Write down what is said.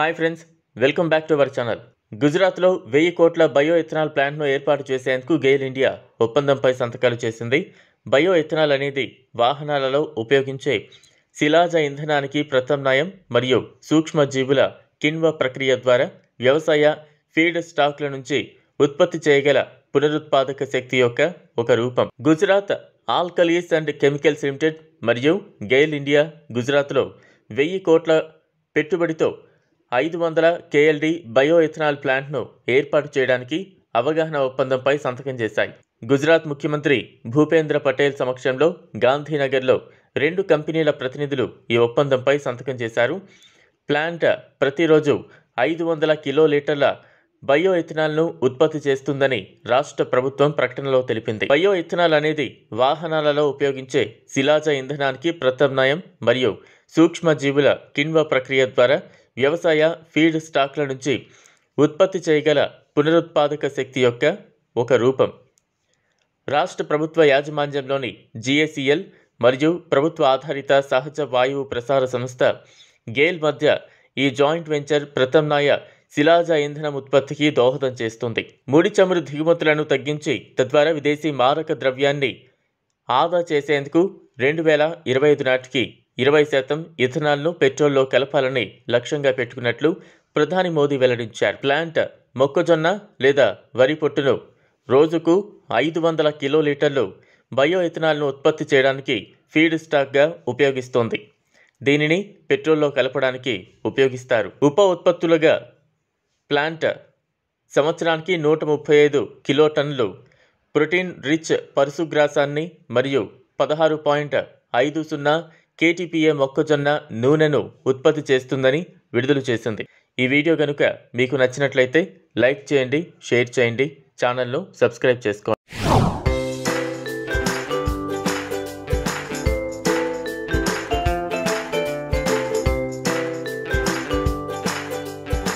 hi friends welcome back to our channel గుజరాత్లో వెయ్యి కోట్ల బయో ఎథనాల్ ప్లాంట్ను ఏర్పాటు చేసేందుకు గెయిల్ ఇండియా ఒప్పందంపై సంతకాలు చేసింది బయో ఎథనాల్ అనేది వాహనాలలో ఉపయోగించే శిలాజ ఇంధనానికి ప్రత్యామ్నాయం మరియు సూక్ష్మజీవుల కిణ్వ ప్రక్రియ ద్వారా వ్యవసాయ ఫీడ్ స్టాక్ల నుంచి ఉత్పత్తి చేయగల పునరుత్పాదక శక్తి యొక్క ఒక రూపం Gujarat Alkalies and Chemicals Limited మరియు గెయిల్ ఇండియా గుజరాత్లో వెయ్యి కోట్ల పెట్టుబడితో ఐదు వందల కేఎల్డి బయో ఇథనాల్ ప్లాంట్ను ఏర్పాటు చేయడానికి అవగాహన ఒప్పందంపై సంతకం చేశాయి గుజరాత్ ముఖ్యమంత్రి భూపేంద్ర పటేల్ సమక్షంలో గాంధీనగర్లో రెండు కంపెనీల ప్రతినిధులు ఈ ఒప్పందంపై సంతకం చేశారు ప్లాంట్ ప్రతిరోజు ఐదు వందల కిలోలీటర్ల బయో ఎథనాల్ను ఉత్పత్తి చేస్తుందని రాష్ట్ర ప్రభుత్వం ప్రకటనలో తెలిపింది బయో ఎథనాల్ అనేది వాహనాలలో ఉపయోగించే శిలాజ ఇంధనానికి ప్రత్యామ్నాయం మరియు సూక్ష్మజీవుల కిణ్వ ప్రక్రియ ద్వారా వ్యవసాయ ఫీడ్ స్టాక్ల నుంచి ఉత్పత్తి చేయగల పునరుత్పాదక శక్తి యొక్క ఒక రూపం రాష్ట్ర ప్రభుత్వ యాజమాన్యంలోని జిఎస్ఈఎల్ మరియు ప్రభుత్వ ఆధారిత సహజ వాయువు ప్రసార సంస్థ గేల్ మధ్య ఈ జాయింట్ వెంచర్ ప్రత్యామ్నాయ శిలాజ ఇంధనం ఉత్పత్తికి దోహదం చేస్తుంది ముడి చమురు దిగుమతులను తగ్గించి తద్వారా విదేశీ మారక ద్రవ్యాన్ని ఆదా చేసేందుకు రెండు వేల ఇరవై ఐదు నాటికి ఇరవై శాతం ఇథనాల్ను పెట్రోల్లో కలపాలని లక్ష్యంగా పెట్టుకున్నట్లు ప్రధాని మోదీ వెల్లడించారు ప్లాంట్ మొక్కజొన్న లేదా వరి పొట్టును రోజుకు ఐదు వందల కిలోలీటర్లు బయో ఇథనాల్ను ఉత్పత్తి చేయడానికి ఫీడ్ స్టాక్గా ఉపయోగిస్తోంది దీనిని పెట్రోల్లో కలపడానికి ఉపయోగిస్తారు ఉప ఉత్పత్తులుగా ప్లాంట్ సంవత్సరానికి నూట ముప్పై ఐదు కిలో టన్లు ప్రోటీన్ రిచ్ పరుశుగ్రాసాన్ని మరియు పదహారు పాయింట్ ఐదు సున్నా కేటీపీఏ మొక్కజొన్న నూనెను ఉత్పత్తి చేస్తుందని విడుదల చేసింది ఈ వీడియో కనుక మీకు నచ్చినట్లయితే లైక్ చేయండి షేర్ చేయండి ఛానల్ను సబ్స్క్రైబ్ చేసుకోండి